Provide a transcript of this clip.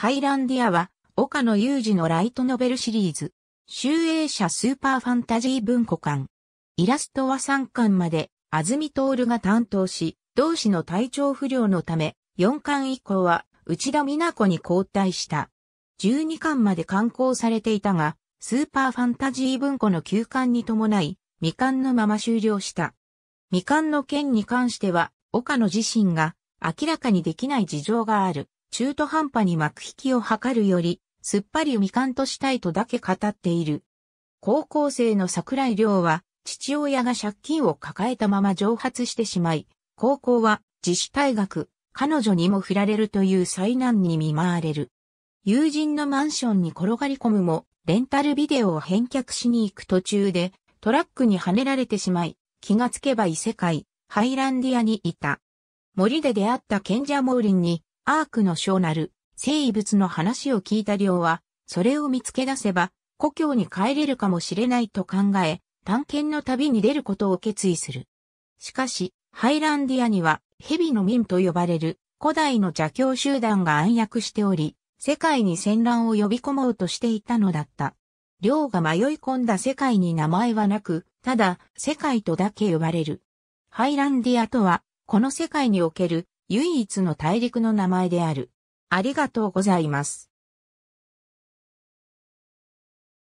ハイランディアは、岡野雄二のライトノベルシリーズ、集英社スーパーファンタジー文庫館。イラストは3巻まで、安住徹が担当し、同志の体調不良のため、4巻以降は、内田美奈子に交代した。12巻まで刊行されていたが、スーパーファンタジー文庫の休刊に伴い、未刊のまま終了した。未刊の件に関しては、岡野自身が明らかにできない事情がある。中途半端に幕引きを図るより、すっぱり未完としたいとだけ語っている。高校生の桜井亮は、父親が借金を抱えたまま蒸発してしまい、高校は自主退学、彼女にも振られるという災難に見舞われる。友人のマンションに転がり込むも、レンタルビデオを返却しに行く途中で、トラックにはねられてしまい、気がつけば異世界、ハイランディアにいた。森で出会った賢者モーリンに、アークの小なる生物の話を聞いた量は、それを見つけ出せば、故郷に帰れるかもしれないと考え、探検の旅に出ることを決意する。しかし、ハイランディアには、蛇の民と呼ばれる古代の邪教集団が暗躍しており、世界に戦乱を呼び込もうとしていたのだった。量が迷い込んだ世界に名前はなく、ただ、世界とだけ呼ばれる。ハイランディアとは、この世界における唯一の大陸の名前である。ありがとうございます。